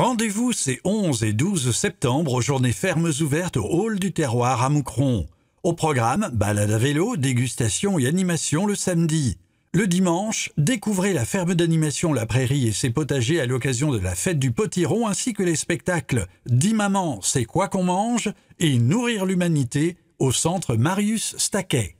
Rendez-vous ces 11 et 12 septembre aux journées fermes ouvertes au Hall du Terroir à Moucron. Au programme, balade à vélo, dégustation et animation le samedi. Le dimanche, découvrez la ferme d'animation La Prairie et ses potagers à l'occasion de la fête du potiron ainsi que les spectacles Dis maman, c'est quoi qu'on mange et Nourrir l'humanité au centre Marius Staquet.